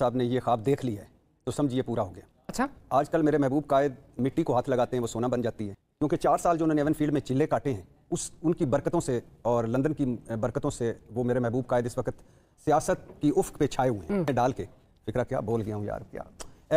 साहब ने ये ख्वाब देख लिया है तो समझिए पूरा हो गया अच्छा आजकल मेरे महबूब कायद मिट्टी को हाथ लगाते हैं वो सोना बन जाती है क्योंकि चार साल जो उन्होंने एवन फील्ड में चिल्ले काटे हैं उस उनकी बरकतों से और लंदन की बरकतों से वो मेरे महबूब कायद इस वक्त सियासत की उफ़ पे छाए हुए हैं हम्म। डाल के फिक्रा क्या बोल गया हूँ यार क्या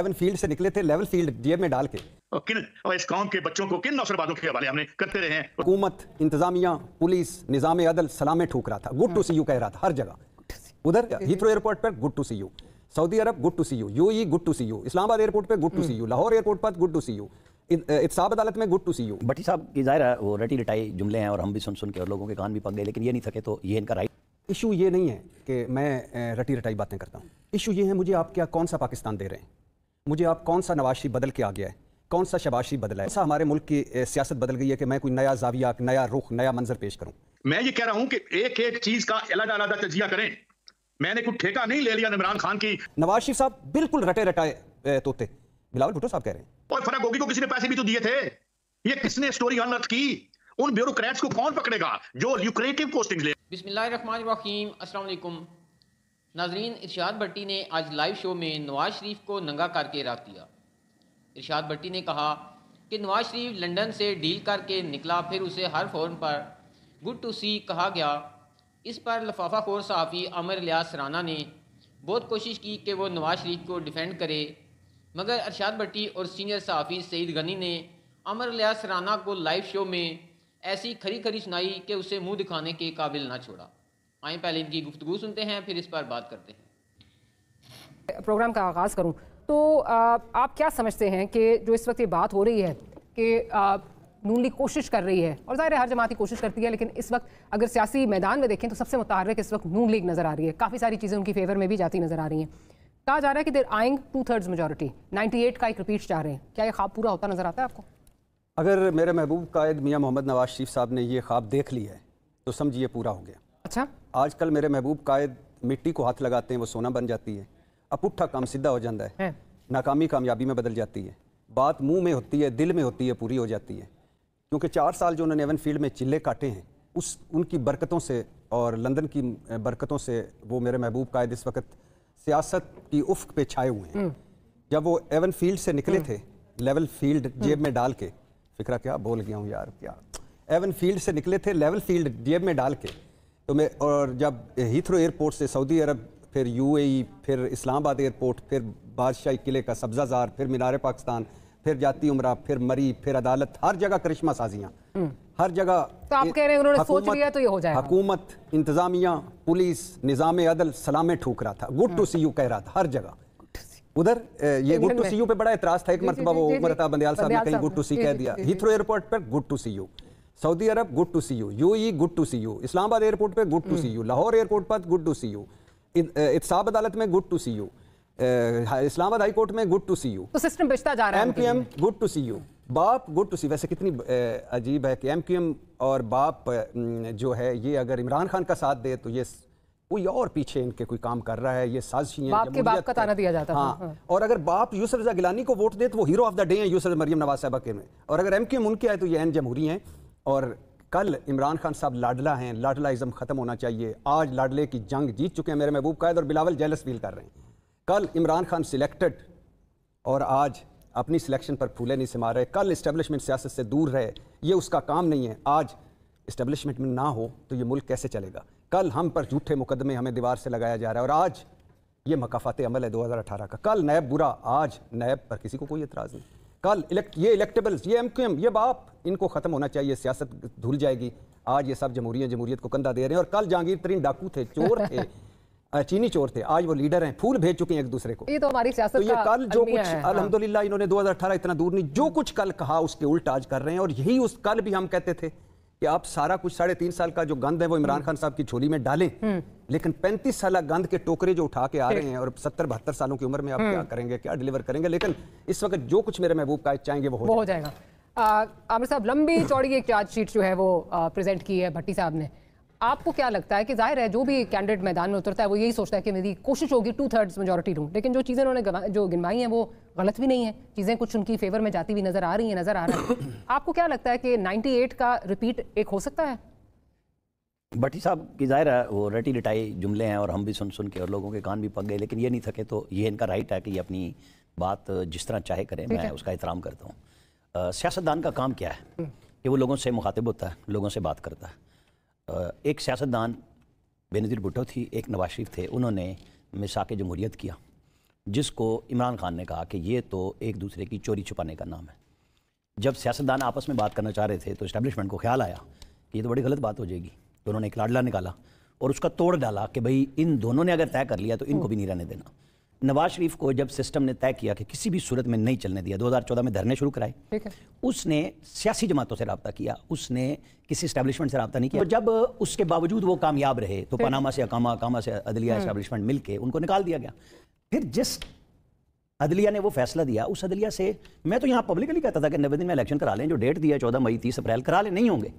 एवन फील्ड से निकले थे लेवल फील्ड जेब में डाल के और किन और इस कौम के बच्चों को किन नौसरबाजों के हवाले हमने करते रहे हुकूमत इंतजामिया पुलिस निजाम अदल सलामे ठोक रहा था गुड टू हाँ। सी यू कह रहा था हर जगह उधर हीथ्रो एयरपोर्ट पर good to see you Saudi Arab good to see you U good to see you Islamabad airport पे good to see you Lahore airport पर गुड टू सी यू इतसाब अदालत में गुड टू सी यू बटी साहब की जाहिर है वो रटी रटाई जुमले हैं और हम भी सुन सुन के और लोगों के कान भी पक गए लेकिन ये नहीं थके तो ये इनका राइट इशू ये नहीं है कि मैं रटी रटाई बातें करता हूँ इशू ये है मुझे आप क्या कौन सा पाकिस्तान दे रहे हैं मुझे आप कौन सा नवाशी बदल के आ गया है कौन सा शबाशी बदला है ऐसा हमारे मुल्क की सियासत बदल गई है कि मैं कोई नया जाविया नया रुख नया मंजर पेश करूँ मैं ये कह रहा हूँ कि एक एक चीज़ का अलग अलग तजिया करें मैंने कुछ ठेका नहीं ले लिया इमरान खान की नवाज शरीफ साहब बिल्कुल रटे रटाए तोते बिलावल भुट्टो साहब कह रहे हैं और फरक होगी को तो किसी ने पैसे भी तो दिए थे ये किसने स्टोरी अनर्थ की उन ब्यूरोक्रेट्स को कौन पकड़ेगा जो ल्यूक्रेटिव पोस्टिंग ले बिस्मिल्लाहिर्रहमानिर्रहीम अस्सलाम वालेकुम नाजरीन इरशाद भट्टी ने आज लाइव शो में नवाज शरीफ को नंगा करके रख दिया इरशाद भट्टी ने कहा कि नवाज शरीफ लंदन से डील करके निकला फिर उसे हर फोन पर गुड टू सी कहा गया इस पर लफाफा खोर सहाफ़ी अमर लियास राना ने बहुत कोशिश की कि वह नवाज शरीफ को डिफेंड करे मगर अरशाद भट्टी और सीनियर सहाफ़ी सईद गनी ने अमर लियास राना को लाइव शो में ऐसी खरी खरी सुनाई कि उसे मुँह दिखाने के काबिल ना छोड़ा आए पहले इनकी गुफ्तु सुनते हैं फिर इस पर बात करते हैं प्रोग्राम का आगाज़ करूँ तो आप क्या समझते हैं कि जो इस वक्त ये बात हो रही है कि नून लीग कोशिश कर रही है और जाहिर है हर जमात ही कोशिश करती है लेकिन इस वक्त अगर सियासी मैदान में देखें तो सबसे मुतारक इस वक्त नून लीग नज़र आ रही है काफ़ी सारी चीज़ें उनकी फेवर में भी जाती नज़र आ रही हैं कहा जा रहा है कि देर आएंग टू थर्ड्स मेजोरिटी 98 का एक रिपीट चाह रहे हैं क्या ये ख्वाब पूरा होता नज़र आता है आपको अगर मेरे महबूब कायद मियाँ मोहम्मद नवाज शरीफ साहब ने ये ख्वाब देख लिया है तो समझिए पूरा हो गया अच्छा आजकल मेरे महबूब कायद मिट्टी को हाथ लगाते हैं वो सोना बन जाती है अब काम सीधा हो जाता है नाकामी कामयाबी में बदल जाती है बात मुंह में होती है दिल में होती है पूरी हो जाती है क्योंकि चार साल जो उन्होंने एवन फील्ड में चिल्ले काटे हैं उस उनकी बरकतों से और लंदन की बरकतों से वो मेरे महबूब कायद इस वक्त सियासत की उफ पे छाए हुए हैं हम्म। जब वो एवन फील्ड से निकले हम्म। थे लेवल फील्ड हम्म। जेब में डाल के फिक्रा क्या बोल गया हूँ यार क्या एवन फील्ड से निकले थे लेवल फील्ड जेब में डाल के तो मैं और जब हीथ्रो एयरपोर्ट से सऊदी अरब फिर यूएई e, फिर इस्लामाबाद एयरपोर्ट फिर बादशाही किले का सब्जाजार फिर मीनार पाकिस्तान फिर जाती उम्र फिर मरी फिर अदालत हर जगह करिश्मा साजियाँ हम्म। हर जगह तो आप कह रहे हैं उन्होंने सोच लिया तो ये हो जाएगा हुकूमत इंतजामिया पुलिस निज़ाम अदल सलामे ठूक रहा था good to hmm. See you कह रहा था हर जगह उधर ये गुड टू सी यू पे बड़ा एतराज था एक मरतबा वो उमर था बंदयाल साहब ने कहीं गुड टू सी कह दिया हिथ्रो एयरपोर्ट पर good to see you Saudi Arab good to see you UAE good to see you Islamabad airport पर good to see you Lahore airport पर गुड टू सी यू इसाब अदालत में good to see you हाँ, Islamabad high court में good to see you तो system बेचता जा रहा है MPM good to see you बाप गुड टू सी वैसे कितनी अजीब है कि एमपीएम और बाप जो है ये अगर इमरान खान का साथ दे तो ये कोई और पीछे इनके कोई काम कर रहा है ये है बाप के बाप का ताना दिया जाता हाँ, हाँ। और अगर बाप यूसुफ रजा गिलानी को वोट दे तो वो हीरो ऑफ द डे है यूसुफ मरियम नवाज साहबा के में और अगर एम के उनके आए तो ये एन जमहूरी हैं और कल इमरान खान साहब लाडला हैं लाडलाइज्म ख़त्म होना चाहिए आज लाडले की जंग जीत चुके हैं मेरे महबूब कायद और बिलावल जेलस फील कर रहे हैं कल इमरान खान सिलेक्टेड और आज अपनी सिलेक्शन पर फूले नहीं समा रहे कल इस्टेबलिशमेंट सियासत से दूर रहे ये उसका काम नहीं है आज इस्टेबलिशमेंट में ना हो तो ये मुल्क कैसे चलेगा कल हम पर झूठे मुकदमे हमें दीवार से लगाया जा रहा है और आज ये मकाफात अमल है 2018 का कल नैब बुरा आज नैब पर किसी को कोई एतराज़ नहीं कल इलेक्ट ये इलेक्टेबल्स ये एम क्यू एम ये बाप इनको ख़त्म होना चाहिए सियासत धुल जाएगी आज ये सब जमहूरियाँ जमहूरियत को कंधा दे रहे हैं और कल जहांगीर तरीन डाकू थे चोर थे चीनी चोर थे आज वो लीडर हैं फूल भेज चुके हैं एक दूसरे को ये तो हमारी सियासत तो ये कल जो कुछ अलहमदुल्ला हाँ। इन्होंने 2018 इतना दूर नहीं जो कुछ कल कहा उसके उल्ट आज कर रहे हैं और यही उस कल भी हम कहते थे कि आप सारा कुछ साढ़े तीन साल का जो गंद है वो इमरान खान साहब की झोली में डालें हम्म। लेकिन पैंतीस साल गंद के टोकरे जो उठा के आ रहे हैं और सत्तर बहत्तर सालों की उम्र में आप हम्म। क्या करेंगे क्या डिलीवर करेंगे लेकिन इस वक्त जो कुछ मेरे महबूब का चाहेंगे वो हो जाएगा आमिर साहब लंबी चौड़ी एक चार्जशीट जो है वो प्रेजेंट की है भट्टी साहब ने आपको क्या लगता है कि जाहिर है जो भी कैंडिडेट मैदान में उतरता है वो यही सोचता है कि मेरी कोशिश होगी टू थर्ड्स मेजोरिटी लूँ लेकिन जो चीज़ें उन्होंने जो गिनवाई हैं वो गलत भी नहीं है चीज़ें कुछ उनकी फेवर में जाती हुई नज़र आ रही हैं नज़र आ रहा है आपको क्या लगता है कि नाइन्टी का रिपीट एक हो सकता है भट्टी साहब की जाहिर है वो रटी लटाई जुमले हैं और हम भी सुन सुन के और लोगों के कान भी पक गए लेकिन ये नहीं थके तो ये इनका राइट है कि ये अपनी बात जिस तरह चाहे करें मैं उसका एहतराम करता हूँ सियासतदान का काम क्या है हम्म। कि वो लोगों से मुखातिब होता है लोगों से बात करता है एक सियासतदान बेनज़ीर भुट्टो थी एक नवाज शरीफ थे उन्होंने मिसाक जमहूरीत किया जिसको इमरान खान ने कहा कि ये तो एक दूसरे की चोरी छुपाने का नाम है जब सियासतदान आपस में बात करना चाह रहे थे तो इस्टेबलिशमेंट को ख्याल आया कि ये तो बड़ी गलत बात हो जाएगी तो उन्होंने एक लाडला निकाला और उसका तोड़ डाला कि भाई इन दोनों ने अगर तय कर लिया तो इनको भी नहीं रहने देना नवाज शरीफ को जब सिस्टम ने तय किया कि किसी भी सूरत में नहीं चलने दिया 2014 में धरने शुरू कराए ठीक है उसने सियासी जमातों से रबता किया उसने किसी स्टैब्लिशमेंट से रबता नहीं किया और तो जब उसके बावजूद वो कामयाब रहे तो पनामा से अकामा अकामा से अदलिया स्टैब्लिशमेंट हम्म। मिलकर उनको निकाल दिया गया फिर जिस अदलिया ने वो फैसला दिया उस अदलिया से मैं तो यहाँ पब्लिकली कहता था कि नब्बे दिन में इलेक्शन करा लें जो डेट दिया चौदह मई तीस अप्रैल करा लें नहीं होंगे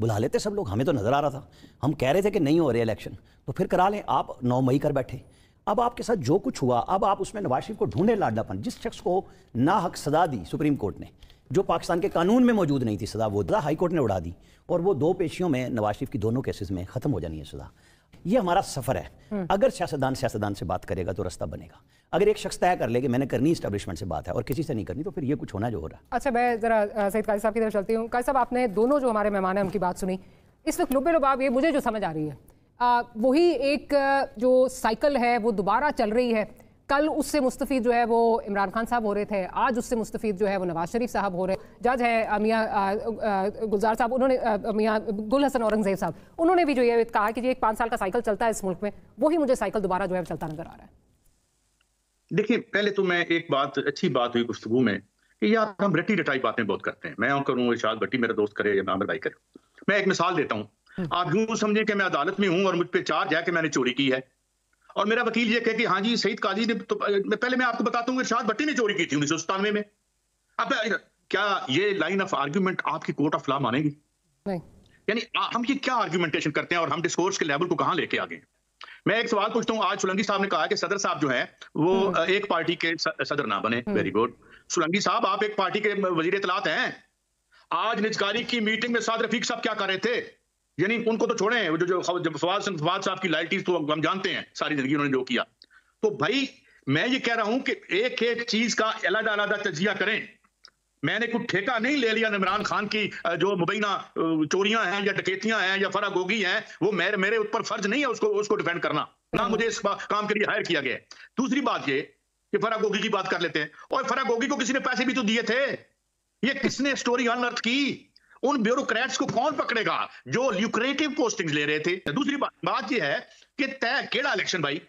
बुला लेते सब लोग हमें तो नज़र आ रहा था हम कह रहे थे कि नहीं हो रहे इलेक्शन तो फिर करा लें आप नौ मई कर बैठे अब आपके साथ जो कुछ हुआ अब आप उसमें नवाज शरीफ को ढूंढे लाडलापन जिस शख्स को ना हक सदा दी सुप्रीम कोर्ट ने जो पाकिस्तान के कानून में मौजूद नहीं थी सदा वो दा हाई कोर्ट ने उड़ा दी और वो दो पेशियों में नवाज शरीफ की दोनों केसेस में ख़त्म हो जानी है सदा ये हमारा सफ़र है हम्म। अगर सियासतदान सियासतदान से बात करेगा तो रास्ता बनेगा अगर एक शख्स तय कर ले कि मैंने करनी स्टैब्लिशमेंट से बात है और किसी से नहीं करनी तो फिर ये कुछ होना जो हो रहा है अच्छा मैं ज़रा सईद काजी साहब की तरफ चलती हूँ काजी साहब आपने दोनों जो हमारे मेहमान हैं उनकी बात सुनी इस वक्त लुबे लुबाब ये मुझे जो समझ आ रही है वही एक जो साइकिल है वो दोबारा चल रही है कल उससे मुस्तफ़ी जो है वो इमरान खान साहब हो रहे थे आज उससे मुस्तफ़ी जो है वो नवाज शरीफ साहब हो रहे जज है मियाँ गुलजार साहब उन्होंने मियाँ गुल हसन औरंगजेब साहब उन्होंने भी जो ये कहा कि एक पाँच साल का साइकिल चलता है इस मुल्क में वही मुझे साइकिल दोबारा जो है चलता नजर आ रहा है देखिए पहले तो मैं एक बात अच्छी बात हुई गुफ्तु में कि यार हम रटी रटाई बातें बहुत करते हैं मैं करूँ इशाद भट्टी मेरा दोस्त करे या नाम भाई करे मैं एक मिसाल देता हूँ हम्म। आप यूं समझें कि मैं अदालत में हूं और मुझ पर चार्ज है कि मैंने चोरी की है और मेरा वकील ये कहे कि हाँ जी सईद काजी ने तो मैं पहले मैं आपको बताता हूँ इरशाद भट्टी ने चोरी की थी उन्नीस सौ में अब क्या ये लाइन ऑफ आर्ग्यूमेंट आपकी कोर्ट ऑफ लॉ मानेगी यानी हम ये क्या आर्ग्यूमेंटेशन करते हैं और हम डिस्कोर्स के लेवल को कहाँ लेके आ गए मैं एक सवाल पूछता हूँ आज सुलंगी साहब ने कहा कि सदर साहब जो है वो हम्म। एक पार्टी के सदर ना बने वेरी हम्म। गुड सुलंगी साहब आप एक पार्टी के वजीर इतलात हैं आज निजकारी की मीटिंग में साद रफीक साहब क्या कर रहे थे यानी उनको तो छोड़े जो जो फवाद फवाद साहब की लाइटीज तो हम जानते हैं सारी जिंदगी उन्होंने जो किया तो भाई मैं ये कह रहा हूं कि एक एक चीज का अलग अलग तजिया करें मैंने कुछ ठेका नहीं ले लिया इमरान खान की जो मुबैना चोरियां हैं या टकेतियां हैं या फरा गोगी हैं वो मेरे मेरे ऊपर फर्ज नहीं है उसको उसको डिफेंड करना ना मुझे इस काम के लिए हायर किया गया दूसरी बात ये कि फरा गोगी की बात कर लेते हैं और फरा गोगी को किसी ने पैसे भी तो दिए थे ये किसने स्टोरी अनर्थ की उन ब्यूरोक्रेट्स को कौन पकड़ेगा जो ल्यूक्रेटिव पोस्टिंग ले रहे थे दूसरी बात बात यह है कि तय केड़ा इलेक्शन भाई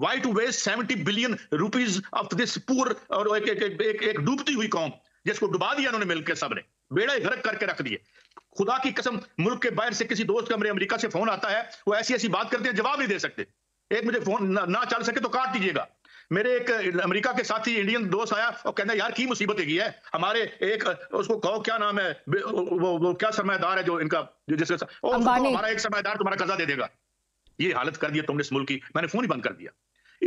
why to waste seventy billion rupees of this poor और एक, एक, एक, एक, एक डूबती हुई कौम जिसको डुबा दिया उन्होंने मिलकर सबने बेड़ा ही गर्क करके रख दिए खुदा की कसम मुल्क के बाहर से किसी दोस्त का मेरे अमेरिका से फोन आता है वो ऐसी ऐसी बात करते हैं जवाब नहीं दे सकते एक मुझे फोन ना, ना चल सके तो काट दीजिएगा मेरे एक अमेरिका के साथी इंडियन दोस्त आया और कहना यार की मुसीबत है हमारे एक उसको कहो क्या नाम है वो, वो क्या समयदार है जो इनका जिसके हमारा एक समयदार तुम्हारा कर्जा दे देगा ये हालत कर दिया तुमने इस मुल्क की मैंने फोन ही बंद कर दिया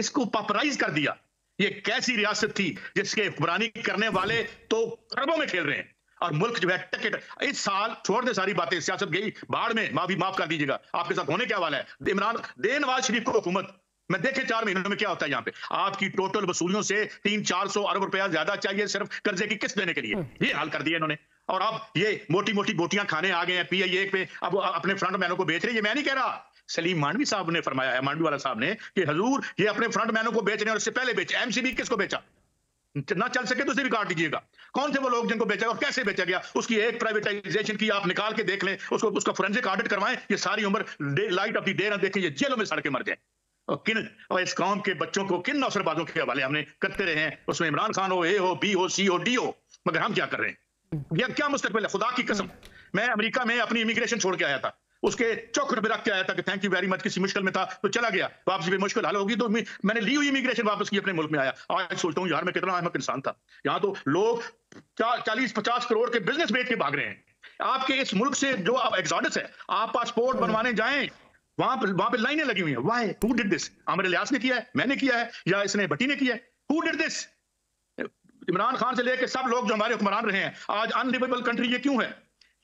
इसको पॉपराइज कर दिया ये कैसी रियासत थी जिसके हुक्मरानी करने वाले तो खरबों में खेल रहे हैं और मुल्क जो है टिकट इस साल छोड़ दे सारी बातें सियासत गई बाढ़ में माफी माफ कर दीजिएगा आपके साथ होने क्या वाला है इमरान देनवाज शरीफ को हुकूमत मैं देखे चार महीनों में क्या होता है यहाँ पे आपकी टोटल वसूलियों से तीन चार सौ अरब रुपया ज्यादा चाहिए सिर्फ कर्जे की किस्त देने के लिए ये हाल कर दिया इन्होंने और अब ये मोटी मोटी बोटियां खाने आ गए हैं पी आई ए पे अब अपने फ्रंट मैनों को बेच रही है मैं नहीं कह रहा सलीम मांडवी साहब ने फरमाया है मांडवी वाला साहब ने कि हजूर ये अपने फ्रंट मैनों को बेच रहे हैं और इससे पहले बेचे एमसीबी किसको बेचा ना चल सके तो उसे भी काट दीजिएगा कौन से वो लोग जिनको बेचा और कैसे बेचा गया उसकी एक प्राइवेटाइजेशन की आप निकाल के देख लें उसको उसका फोरेंसिक ऑडिट करवाएं ये सारी उम्र लाइट ऑफ दी डे ना देखें ये जेलों में सड़के मर जाए और किन और इस कौम के बच्चों को किन नौसरबाजों के हवाले हमने करते रहे हैं उसमें इमरान खान हो ए हो बी हो सी हो डी हो मगर हम क्या कर रहे हैं यह क्या मुस्तकबिल है खुदा की कसम मैं अमेरिका में अपनी इमिग्रेशन छोड़ के आया था उसके चौकट पे रख के आया था कि थैंक यू वेरी मच किसी मुश्किल में था तो चला गया वापस भी मुश्किल हाल होगी तो मैंने ली हुई इमिग्रेशन वापस की अपने मुल्क में आया आज सोचता हूँ यार मैं कितना अहमक इंसान था यहाँ तो लोग चालीस पचास करोड़ के बिजनेस बेच के भाग रहे हैं आपके इस मुल्क से जो एग्जॉडस है आप पासपोर्ट बनवाने जाएं वहां पर वहां पे लाइनें लगी हुई है why who did this Aamir Ilyas ने किया है मैंने किया है या इसने भट्टी ने किया है who did this Imran Khan से लेकर सब लोग जो हमारे हुक्मरान रहे हैं आज अनलिवेबल कंट्री ये क्यों है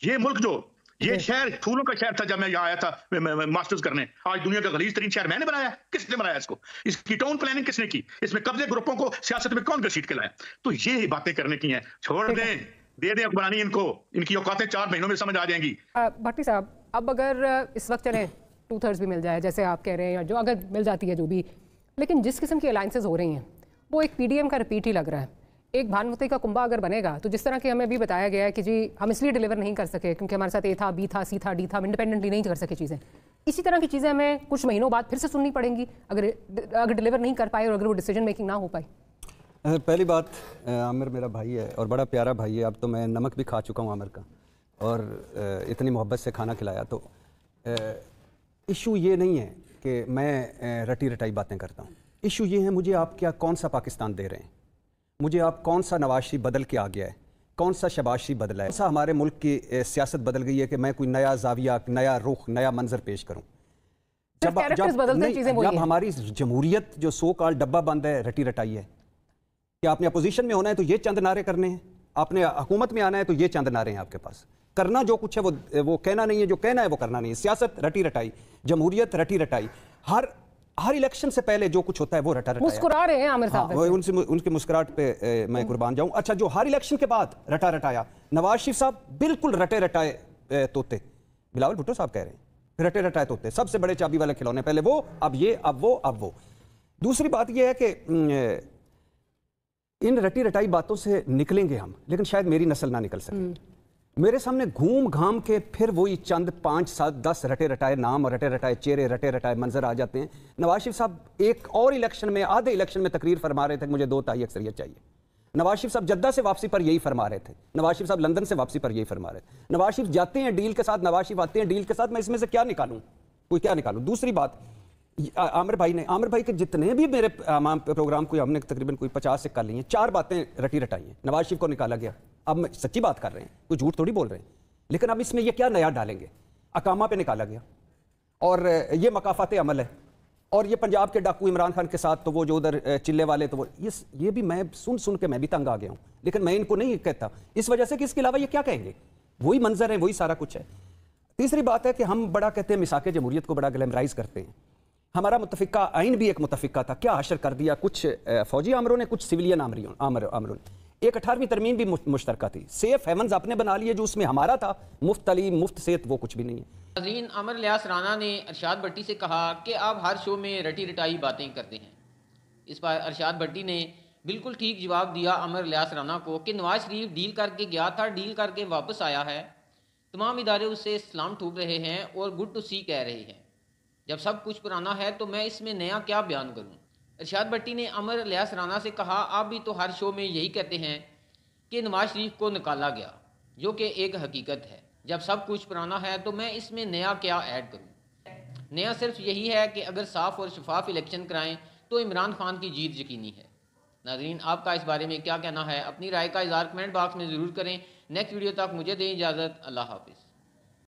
ये मुल्क जो ये शहर फूलों का शहर था जब मैं यहाँ आया था मास्टर्स करने आज दुनिया का गलीज तरीन शहर मैंने बनाया किसने बनाया इसको इसकी टाउन प्लानिंग किसने की इसमें कब्जे ग्रुपों को सियासत में कौन घसीट के लाया तो ये बातें करने की हैं छोड़ दें दे दें हुक्मरानी इनको इनकी औकातें चार महीनों में समझ आ जाएंगी भट्टी साहब अब अगर इस वक्त चले टू थर्ड्स भी मिल जाए जैसे आप कह रहे हैं या जो अगर मिल जाती है जो भी लेकिन जिस किस्म की अलाइंसेज हो रही हैं वो एक पी का रिपीट ही लग रहा है एक भानुमती का कुंभा अगर बनेगा तो जिस तरह की हमें भी बताया गया है कि जी हम इसलिए डिलीवर नहीं कर सके क्योंकि हमारे साथ ए था बी था सी था डी था हम इंडिपेंडेंटली नहीं कर सके चीज़ें इसी तरह की चीज़ें हमें कुछ महीनों बाद फिर से सुननी पड़ेंगी अगर अगर डिलीवर नहीं कर पाए और अगर वो डिसीजन मेकिंग ना हो पाई पहली बात आमिर मेरा भाई है और बड़ा प्यारा भाई है अब तो मैं नमक भी खा चुका हूँ आमिर का और इतनी मोहब्बत से खाना खिलाया तो इशू ये नहीं है कि मैं रटी रटाई बातें करता हूँ इशू ये है मुझे आप क्या कौन सा पाकिस्तान दे रहे हैं मुझे आप कौन सा नवाशी बदल के आ गया है कौन सा शबाशी बदला है ऐसा हमारे मुल्क की सियासत बदल गई है कि मैं कोई नया जाविया नया रुख नया मंजर पेश करूँ जब जब, जब, जब हमारी जमहूरियत जो सो काल डब्बा बंद है रटी रटाई है कि आपने अपोजिशन में होना है तो ये चंद नारे करने हैं आपने हुकूमत में आना है तो ये चंद नारे हैं आपके पास करना जो कुछ है वो वो कहना नहीं है जो कहना है वो करना नहीं है सियासत रटी रटाई जमहूरियत रटी रटाई हर हर इलेक्शन से पहले जो कुछ होता है वो रटा रटा मुस्कुरा रहे हैं आमिर साहब हाँ, उनसे उनकी मुस्कुराहट पे ए, मैं हम्म। कुर्बान जाऊं अच्छा जो हर इलेक्शन के बाद रटा रटाया नवाज शरीफ साहब बिल्कुल रटे रटाए तोते बिलावल भुट्टो साहब कह रहे हैं रटे रटाए तोते सबसे बड़े चाबी वाले खिलौने पहले वो अब ये अब वो अब वो दूसरी बात यह है कि इन रटी रटाई बातों से निकलेंगे हम लेकिन शायद मेरी नस्ल ना निकल सके हम्म। मेरे सामने घूम घाम के फिर वही चंद पाँच सात दस रटे रटाए नाम और रटे रटाए चेहरे रटे रटाए मंजर आ जाते हैं नवाज शिफ साहब एक और इलेक्शन में आधे इलेक्शन में तकरीर फरमा रहे थे मुझे दो ताई अक्सरियत चाहिए नवाज साहब जद्दा से वापसी पर यही फरमा रहे थे नवाज साहब लंदन से वापसी पर यही फरमा रहे थे नवाज शिफ जाते हैं डील के साथ नवाज शिफ आते हैं डील के साथ मैं इसमें से क्या निकालूँ कोई क्या निकालू दूसरी बात आमिर भाई ने आमिर भाई के जितने भी मेरे प्रोग्राम को हमने तकरीबन कोई पचास से कर लिए चार बातें रटी रटाई हैं नवाज शिफ को निकाला गया अब सच्ची बात कर रहे हैं कोई झूठ थोड़ी बोल रहे हैं लेकिन अब इसमें यह क्या नया डालेंगे अकामा पे निकाला गया और ये मकाफात अमल है और ये पंजाब के डाकू इमरान खान के साथ तो वो जो उधर चिल्ले वाले तो वो ये ये भी मैं सुन सुन के मैं भी तंग आ गया हूँ लेकिन मैं इनको नहीं कहता इस वजह से कि इसके अलावा ये क्या कहेंगे वही मंजर है वही सारा कुछ है तीसरी बात है कि हम बड़ा कहते हैं मिसाक जमहूरियत को बड़ा ग्लैमराइज करते हैं हमारा मुतफ़ा आइन भी एक मुतफिका था क्या अशर कर दिया कुछ फौजी आमरों ने कुछ सिविलियन आमरियों आमर आमरों ने एक अठारहवीं तरमीम भी मुश्तरक थी सेफ हेवंस आपने बना लिए जो उसमें हमारा था मुफ्त तलीम मुफ्त सेहत वो कुछ भी नहीं है नाजरीन अमर लियास राना ने अरशाद भट्टी से कहा कि आप हर शो में रटी रटाई बातें करते हैं इस पर अरशाद भट्टी ने बिल्कुल ठीक जवाब दिया अमर लियास राना को कि नवाज शरीफ डील करके गया था डील करके वापस आया है तमाम इदारे उससे सलाम ठूक रहे हैं और गुड टू सी कह रहे हैं जब सब कुछ पुराना है तो मैं इसमें नया क्या बयान करूँ अरशाद भट्टी ने अमर लियास राना से कहा आप भी तो हर शो में यही कहते हैं कि नवाज शरीफ को निकाला गया जो कि एक हकीकत है जब सब कुछ पुराना है तो मैं इसमें नया क्या ऐड करूं? नया सिर्फ यही है कि अगर साफ और शफाफ इलेक्शन कराएं तो इमरान खान की जीत यकीनी है नाजरीन आपका इस बारे में क्या कहना है अपनी राय का इजहार कमेंट बॉक्स में ज़रूर करें नेक्स्ट वीडियो तक मुझे दें इजाज़त अल्लाह हाफिज़